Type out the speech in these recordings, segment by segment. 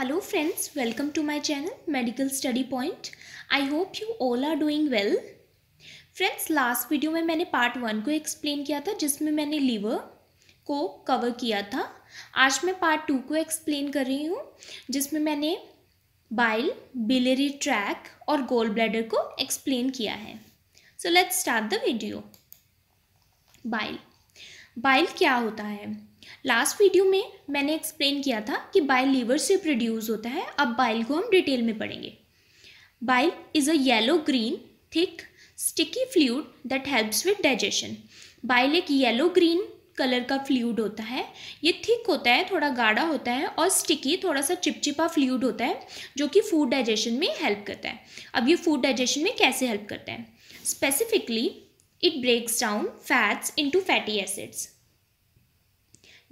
Hello friends welcome to my channel medical study point I hope you all are doing well friends last video में मैंने part one को explain किया था जिसमें मैंने liver को कवर किया था आज मैं पार्ट टू को एक्सप्लेन कर रही हूँ जिसमें मैंने बाइल बिलेरी ट्रैक और गोल ब्लैडर को एक्सप्लेन किया है so let's start the video bile bile क्या होता है लास्ट वीडियो में मैंने एक्सप्लेन किया था कि बाइल लीवर से प्रोड्यूस होता है अब बाइल को हम डिटेल में पढ़ेंगे bile is a yellow green thick sticky fluid that helps with digestion bile एक येलो ग्रीन कलर का फ्लूड होता है ये थिक होता है थोड़ा गाढ़ा होता है और स्टिकी थोड़ा सा चिपचिपा फ्लूड होता है जो कि फूड डाइजेशन में हेल्प करता है अब ये फूड डाइजेशन में कैसे हेल्प करता है specifically it breaks down fats into fatty acids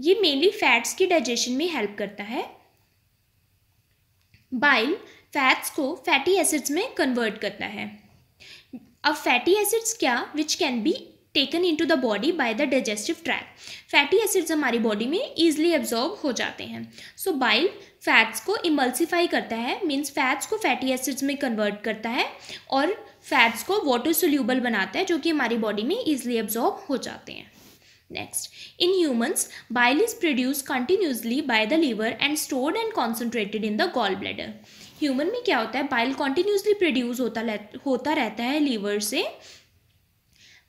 ये मेनली फैट्स की डाइजेशन में हेल्प करता है बाइल फैट्स को फैटी एसिड्स में कन्वर्ट करता है अब फैटी एसिड्स क्या which can be taken into the body by the digestive tract fatty acids हमारी बॉडी में ईजिली एब्जॉर्ब हो जाते हैं सो बाइल फैट्स को इमल्सीफाई करता है मीन्स फैट्स को फैटी एसिड्स में कन्वर्ट करता है और फैट्स को वाटर सोल्यूबल बनाता है जो कि हमारी बॉडी में ईजिली एब्जॉर्ब हो जाते हैं in humans bile is produce continuously by the liver and stored and concentrated in the gall bladder human में क्या होता है बाइल कॉन्टिन्यूसली प्रोड्यूस होता होता रहता है लीवर से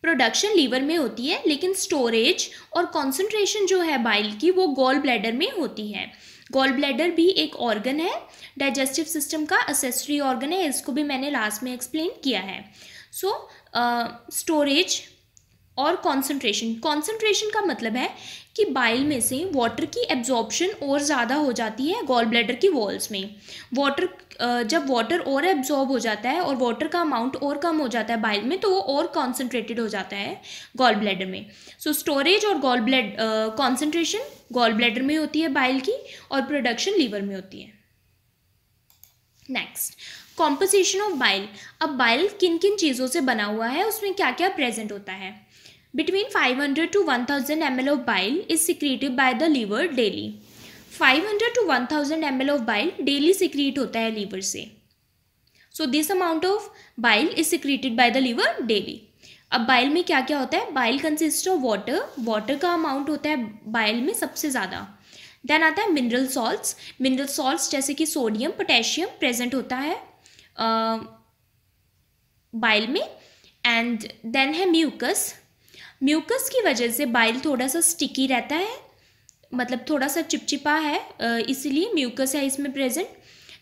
प्रोडक्शन लीवर में होती है लेकिन स्टोरेज और कॉन्सेंट्रेशन जो है बाइल की वो गॉल ब्लैडर में होती है गोल ब्लैडर भी एक ऑर्गन है डाइजेस्टिव सिस्टम का असेसरी ऑर्गन है इसको भी मैंने लास्ट में एक्सप्लेन किया है सो स्टोरेज और कॉन्सेंट्रेशन कॉन्सेंट्रेशन का मतलब है कि बाइल में से वाटर की एब्जॉर्बशन और ज़्यादा हो जाती है गोल ब्लैडर की वॉल्स में वाटर जब वाटर और एब्जॉर्ब हो जाता है और वाटर का अमाउंट और कम हो जाता है बाइल में तो वो और कॉन्सेंट्रेटेड हो जाता है गॉल ब्लैडर में सो स्टोरेज और gall bladder concentration gall bladder में होती है बाइल की और प्रोडक्शन लीवर में होती है नेक्स्ट कॉम्पोजिशन ऑफ बाइल अब बाइल किन किन चीज़ों से बना हुआ है उसमें क्या क्या प्रेजेंट होता है to 500 thousand 1000 L of bile is secreted by the liver daily 500 to 1000 L of bile daily secrete होता है लीवर से so this amount of bile is secreted by the liver daily अब बाइल में क्या क्या होता है bile consist of water water का अमाउंट होता है बाइल में सबसे ज़्यादा देन आता है मिनरल सॉल्ट्स मिनरल सॉल्ट्स जैसे कि सोडियम पोटेशियम प्रेजेंट होता है बाइल में एंड देन है म्यूकस म्यूकस की वजह से बाइल थोड़ा सा स्टिकी रहता है मतलब थोड़ा सा चिपचिपा है इसलिए म्यूकस है इसमें प्रेजेंट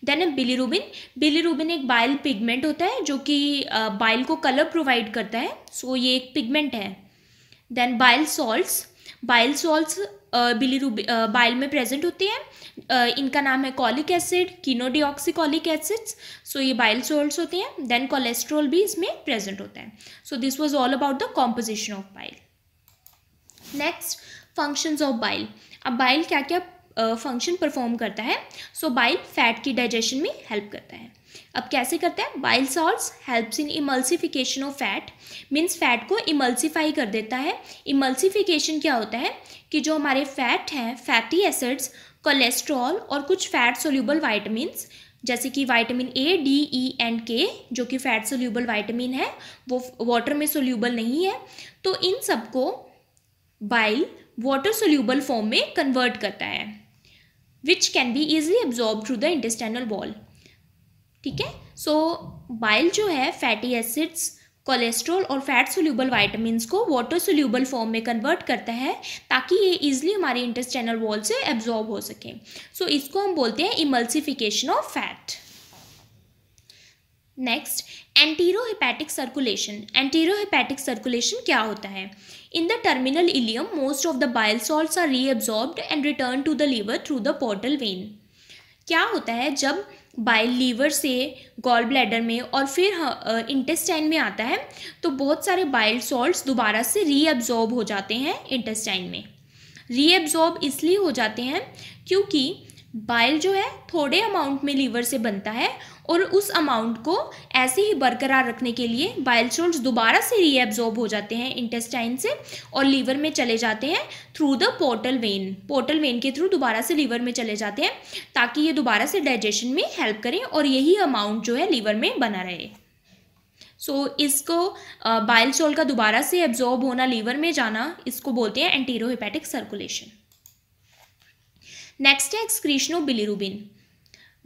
देन है बिलीरूबिन बिलीरूबिन एक बाइल पिगमेंट होता है जो कि बाइल को कलर प्रोवाइड करता है सो ये एक पिगमेंट है then bile salts bile salts bilirubin bile में प्रेजेंट होते हैं इनका नाम है cholic acid chenodeoxycholic acids so ये बाइल सॉल्ट्स होते हैं देन कोलेस्ट्रॉल भी इसमें प्रेजेंट होता है so this was all about the composition of bile next functions of bile अब बाइल क्या क्या फंक्शन परफॉर्म करता है सो बाइल फैट की डाइजेशन में हेल्प करता है अब कैसे करता है bile salt helps in emulsification of fat means fat को इमल्सिफ़ाई कर देता है इमल्सिफिकेशन क्या होता है कि जो हमारे फैट हैं फैटी एसिड्स कोलेस्ट्रॉल और कुछ फैट सोल्यूबल वाइटमिन्स जैसे कि vitamin A D E and K जो कि फैट सोल्यूबल वाइटामिन है वो वाटर में सोल्यूबल नहीं है तो इन सबको बाइल वाटर सोल्यूबल फॉर्म में कन्वर्ट करता है which can be easily absorb through the intestinal wall ठीक है सो बाइल जो है फैटी एसिड्स कोलेस्ट्रॉल और फैट सोल्यूबल वाइटामस को वाटर सोल्यूबल फॉर्म में कन्वर्ट करता है ताकि ये ईजिली हमारे इंटेस्टाइनल वॉल से एब्जॉर्ब हो सके सो so, इसको हम बोलते हैं emulsification of fat next enterohepatic circulation enterohepatic circulation क्या होता है In the terminal ileum, most of the bile salts are reabsorbed and returned to the liver through the portal vein. क्या होता है जब बाइल लीवर से गॉल ब्लैडर में और फिर इंटेस्टाइन हाँ, में आता है तो बहुत सारे बाइल सॉल्ट्स दोबारा से रीअब्जॉर्ब हो जाते हैं इंटेस्टाइन में रीअब्जॉर्ब इसलिए हो जाते हैं क्योंकि बाइल जो है थोड़े अमाउंट में लीवर से बनता है और उस अमाउंट को ऐसे ही बरकरार रखने के लिए बाइल स्टोन्स दोबारा से रीएब्जॉर्ब हो जाते हैं इंटेस्टाइन से और लीवर में चले जाते हैं through the portal vein portal vein के थ्रू दोबारा से लीवर में चले जाते हैं ताकि ये दोबारा से डाइजेशन में हेल्प करें और यही अमाउंट जो है लीवर में बना रहे सो so, इसको बाइल स्टोल का दोबारा से एब्जॉर्ब होना लीवर में जाना इसको बोलते हैं एंटीरोपैटिक सर्कुलेशन नेक्स्ट है एक्सक्रीशनो बिलीरुबिन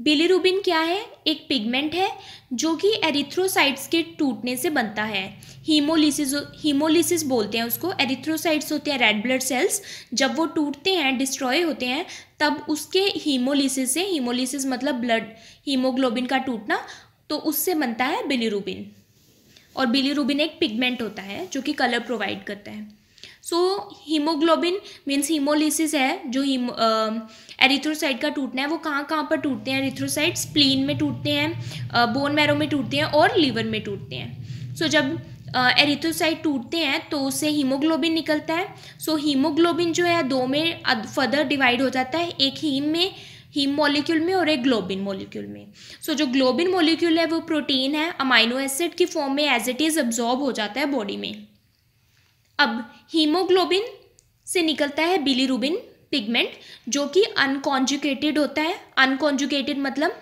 बिलीरुबिन क्या है एक पिगमेंट है जो कि एरिथ्रोसाइट्स के टूटने से बनता है हीमोलिसिस हीमोलिसिस बोलते हैं उसको एरिथ्रोसाइट्स होते हैं रेड ब्लड सेल्स जब वो टूटते हैं डिस्ट्रॉय होते हैं तब उसके हीमोलिसिस से हीमोलिसिस मतलब ब्लड हीमोग्लोबिन का टूटना तो उससे बनता है बिलीरुबिन और बिलीरुबिन एक पिगमेंट होता है जो कि कलर प्रोवाइड करता है सो हीमोग्लोबिन मीन्स हीमोलिसिस है जो एरिथ्रोसाइट का टूटना है वो कहाँ कहाँ पर टूटते हैं एरिथ्रोसाइट स्प्लीन में टूटते हैं बोन मैरो में टूटते हैं और लीवर में टूटते हैं सो so, जब एरिथ्रोसाइड टूटते हैं तो उससे हीमोग्लोबिन निकलता है सो so, हीमोग्लोबिन जो है दो में फर्दर डिवाइड हो जाता है एक हीम में हीम मॉलिक्यूल में और एक ग्लोबिन मॉलिक्यूल में सो so, जो ग्लोबिन मॉलिक्यूल है वो प्रोटीन है अमाइनो एसिड की फॉर्म में एज इट इज़ अब्जॉर्ब हो जाता है बॉडी में अब हीमोग्लोबिन से निकलता है बिलीरुबिन पिगमेंट जो कि अनकॉन्जुकेटेड होता है अनकॉन्जुकेटेड मतलब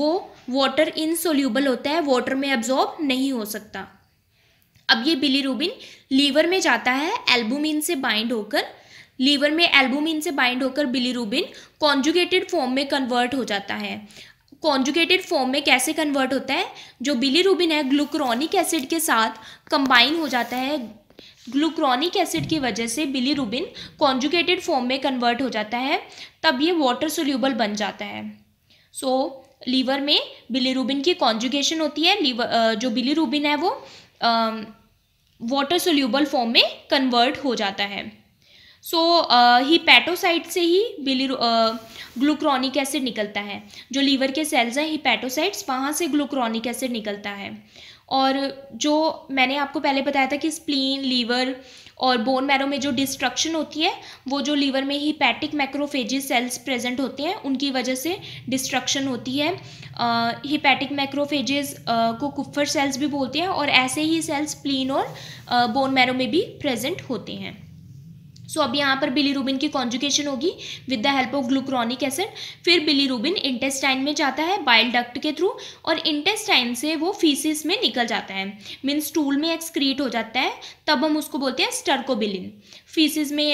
वो वाटर इनसोल्यूबल होता है वाटर में अब्जॉर्ब नहीं हो सकता अब ये बिलीरुबिन लीवर में जाता है एल्बुमिन से बाइंड होकर लीवर में एल्बुमिन से बाइंड होकर बिलीरुबिन कॉन्जुकेटेड फॉर्म में कन्वर्ट हो जाता है कॉन्जुकेटेड फॉर्म में कैसे कन्वर्ट होता है जो बिलीरुबिन है ग्लूक्रॉनिक एसिड के साथ कंबाइन हो जाता है ग्लूक्रॉनिक एसिड की वजह से बिलीरुबिन कॉन्जुकेटेड फॉर्म में कन्वर्ट हो जाता है तब ये वाटर सोल्यूबल बन जाता है सो so, लीवर में बिलीरुबिन की कॉन्जुकेशन होती है लीवर जो बिलीरुबिन है वो वाटर सोल्यूबल फॉर्म में कन्वर्ट हो जाता है सो ही पैटोसाइट से ही बिली ग्लूक्रॉनिक एसिड निकलता है जो लीवर के सेल्स हैं पैटोसाइट्स वहाँ से ग्लूक्रॉनिक एसिड निकलता है और जो मैंने आपको पहले बताया था कि स्प्लीन लीवर और बोन मैरो में जो डिस्ट्रक्शन होती है वो जो लीवर में hepatic macrophages cells present होते हैं उनकी वजह से डिस्ट्रक्शन होती है हिपैटिक मैक्रोफेजिस को कुफर सेल्स भी बोलते हैं और ऐसे ही सेल्स प्लीन और बोन मैरो में भी प्रेजेंट होते हैं सो so, अब यहाँ पर बिलीरूबिन की कॉन्जुकेशन होगी with the help of glucuronic acid फिर बिलीरूबिन इंटेस्टाइन में जाता है बाइल डक्ट के थ्रू और इंटेस्टाइन से वो फीसिस में निकल जाता है मीन स्टूल में एक्सक्रीट हो जाता है तब हम उसको बोलते हैं स्टर्कोबिलिन फीसिस में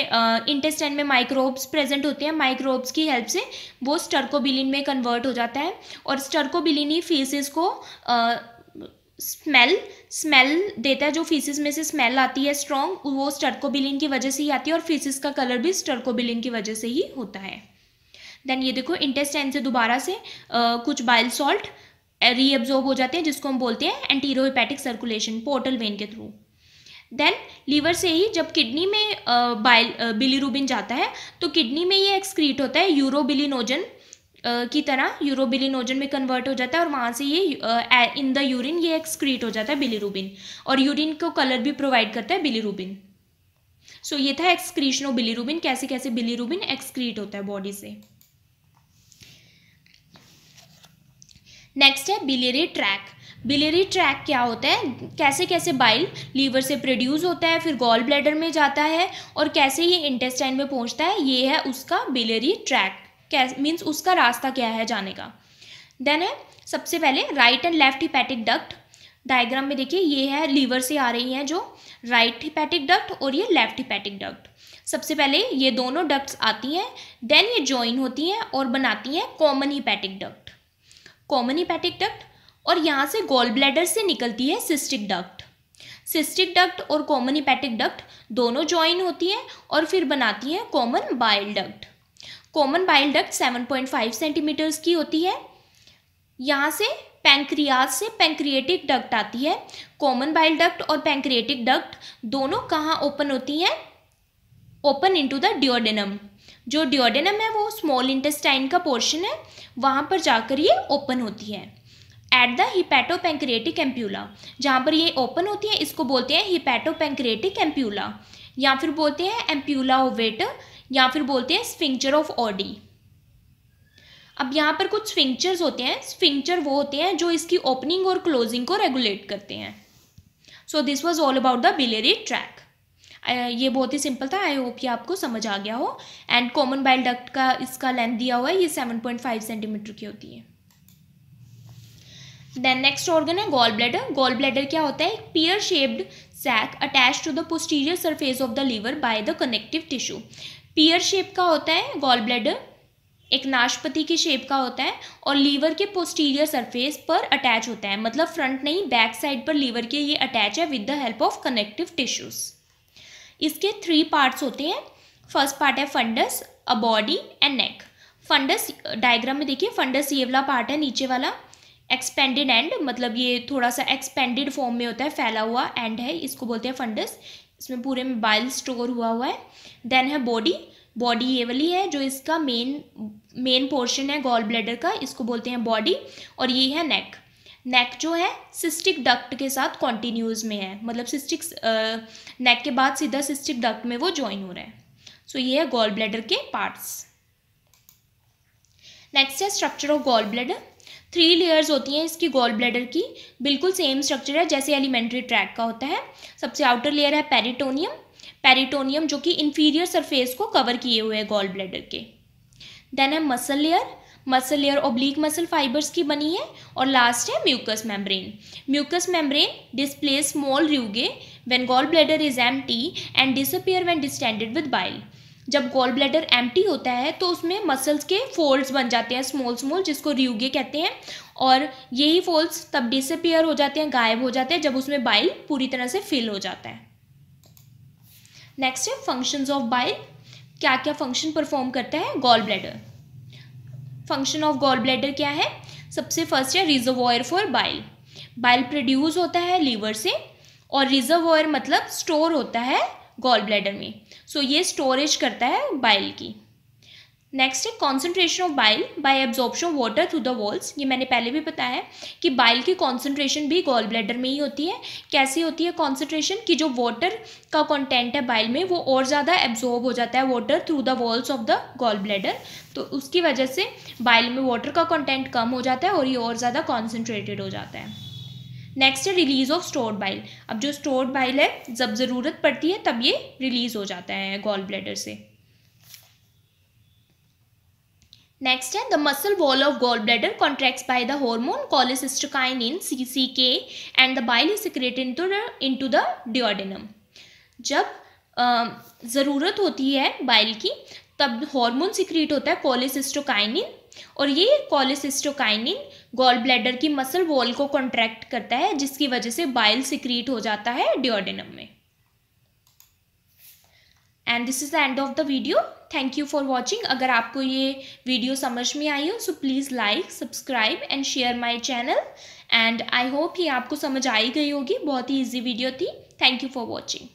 इंटेस्टाइन में माइक्रोब्स प्रेजेंट होते हैं माइक्रोब्स की हेल्प से वो स्टर्कोबिलिन में कन्वर्ट हो जाता है और स्टर्कोबिलिन ही फीसिस को uh, स्मेल स्मेल देता है जो फीसिस में से स्मेल आती है स्ट्रॉन्ग वो स्टर्कोबिलिन की वजह से ही आती है और फीसिस का कलर भी स्टर्कोबिलिन की वजह से ही होता है देन ये देखो इंटेस्टाइन से दोबारा से आ, कुछ बाइल सॉल्ट रीअब्जॉर्ब हो जाते हैं जिसको हम बोलते हैं एंटीरोपैटिक सर्कुलेशन पोर्टल वेन के थ्रू देन लीवर से ही जब किडनी में बाइल बिलीरूबिन जाता है तो किडनी में ये एक्सक्रीट होता है यूरोबिलिनोजन की तरह यूरोबिलिन ओजन में कन्वर्ट हो जाता है और वहाँ से ये इन द यूरिन ये एक्सक्रीट हो जाता है बिलीरूबिन और यूरिन को कलर भी प्रोवाइड करता है बिलीरूबिन सो so, ये था एक्सक्रीशन ऑफ बिलीरूबिन कैसे कैसे बिलीरूबिन एक्सक्रीट होता है बॉडी से नेक्स्ट है बिलेरी ट्रैक बिलेरी ट्रैक क्या होता है कैसे कैसे बाइल लीवर से प्रोड्यूस होता है फिर गॉल ब्लैडर में जाता है और कैसे ये इंटेस्टाइन में पहुंचता है ये है उसका बिलेरी ट्रैक कैसे मीन्स उसका रास्ता क्या है जाने का देन है सबसे पहले right and left hepatic duct diagram में देखिए ये है लीवर से आ रही है जो राइट हिपैटिक डक्ट और ये लेफ्ट हिपैटिक डक्ट सबसे पहले ये दोनों डक्ट्स आती हैं देन ये ज्वाइन होती हैं और बनाती हैं common hepatic duct common hepatic duct और यहाँ से गोल ब्लैडर से निकलती है सिस्टिक डक्ट सिस्टिक डक्ट और कॉमन हिपैटिक डक्ट दोनों ज्वाइन होती हैं और फिर बनाती हैं common bile duct common bile duct 7.5 centimetres की होती है यहाँ से पैंक्रियाज से पैंक्रिएटिक डक्ट आती है कॉमन बाइल डक्ट और पैंक्रिएटिक डक्ट दोनों कहाँ ओपन होती हैं ओपन इनटू द डिओडेनम जो डिओडेनम है वो स्मॉल इंटेस्टाइन का पोर्शन है वहाँ पर जाकर ये ओपन होती है at the hepato pancreatic ampulla जहाँ पर ये ओपन होती है इसको बोलते हैं हिपैटो पैंक्रिएटिक एम्प्यूला या फिर बोलते हैं एम्प्यूला ओवेटर या फिर बोलते हैं स्फिंक्चर ऑफ ऑडी अब यहाँ पर कुछ स्फिंक्चर्स होते हैं स्फिंक्चर वो होते हैं जो इसकी ओपनिंग और क्लोजिंग को रेगुलेट करते हैं so this was all about the biliary tract ये बहुत ही सिंपल था आई होप ये आपको समझ आ गया हो एंड कॉमन बाइल डक्ट का इसका लेंथ दिया हुआ है ये सेवन पॉइंट फाइव सेंटीमीटर की होती है देन नेक्स्ट ऑर्गन है गोल ब्लैडर गोल ब्लैडर क्या होता है एक pear shaped sac attach to the posterior surface of the liver by the connective tissue pear shape का होता है गॉल ब्लैडर एक नाशपति के शेप का होता है और लीवर के पोस्टीरियर सरफेस पर अटैच होता है मतलब फ्रंट नहीं बैक साइड पर लीवर के ये अटैच है with the help of connective tissues इसके थ्री पार्ट्स होते हैं फर्स्ट पार्ट है fundus a body and neck fundus diagram में देखिए फंडस ये वाला पार्ट है नीचे वाला एक्सपेंडेड एंड मतलब ये थोड़ा सा एक्सपेंडेड फॉर्म में होता है फैला हुआ एंड है इसको बोलते हैं फंडस इसमें पूरे में बाइल स्टोर हुआ हुआ है देन है बॉडी बॉडी ये वाली है जो इसका मेन मेन पोर्शन है गॉल ब्लेडर का इसको बोलते हैं बॉडी और ये है नेक नेक जो है सिस्टिक डक्ट के साथ कॉन्टीन्यूज में है मतलब सिस्टिक नेक के बाद सीधा सिस्टिक डक्ट में वो ज्वाइन हो रहा है सो so, ये है गॉल ब्लेडर के पार्ट्स नेक्स्ट है structure of gall bladder three layers होती हैं इसकी गोल ब्लैडर की बिल्कुल सेम स्ट्रक्चर है जैसे एलिमेंट्री ट्रैक का होता है सबसे आउटर लेयर है पेरिटोनियम पेरिटोनियम जो कि इन्फीरियर सरफेस को कवर किए हुए हैं गोल ब्लैडर के देन है muscle layer muscle layer oblique muscle fibres की बनी है और लास्ट है mucous membrane mucous membrane display small rugae when gall bladder is empty and disappear when distended with bile जब गॉल ब्लैडर एम्प्टी होता है तो उसमें मसल्स के फोल्ड्स बन जाते हैं स्मॉल स्मॉल जिसको रियूगे कहते हैं और यही फोल्ड्स तब डिसअपियर हो जाते हैं गायब हो जाते हैं जब उसमें बाइल पूरी तरह से फिल हो जाता है नेक्स्ट है फंक्शंस ऑफ बाइल क्या क्या फंक्शन परफॉर्म करता है gall bladder function of gall bladder क्या है सबसे फर्स्ट है reservoir for bile bile produce होता है लीवर से और रिजर्वॉयर मतलब स्टोर होता है गॉल ब्लैडर में सो ये स्टोरेज करता है बाइल की नेक्स्ट है concentration of bile by absorption of water through the walls ये मैंने पहले भी बताया है कि बाइल की कॉन्सेंट्रेशन भी गॉल ब्लैडर में ही होती है कैसी होती है कॉन्सेंट्रेशन कि जो वाटर का कंटेंट है बाइल में वो और ज़्यादा एब्जॉर्ब हो जाता है water through the walls of the gall bladder तो उसकी वजह से बाइल में वाटर का कॉन्टेंट कम हो जाता है और ये और ज़्यादा कॉन्सेंट्रेटेड हो जाता है नेक्स्ट है रिलीज ऑफ स्टोर्ड बाइल अब जो स्टोर्ड बाइल है जब ज़रूरत पड़ती है तब ये रिलीज हो जाता है गॉल ब्लेडर से नेक्स्ट है the muscle wall of gall bladder contract by the hormone C C K and the bile is into into the duodenum जब ज़रूरत होती है बाइल की तब हॉर्मोन सिक्रीट होता है कॉलेसिस्टोकाइनिन और ये कॉलिसिस्टोकाइनिन गॉल ब्लैडर की मसल वॉल को कॉन्ट्रैक्ट करता है जिसकी वजह से बाइल सिक्रीट हो जाता है डिओडेनम में and this is the end of the video thank you for watching अगर आपको ये वीडियो समझ में आई हो so please like subscribe and share my channel and I hope ये आपको समझ आई गई होगी बहुत ही ईजी वीडियो थी थैंक यू फॉर वॉचिंग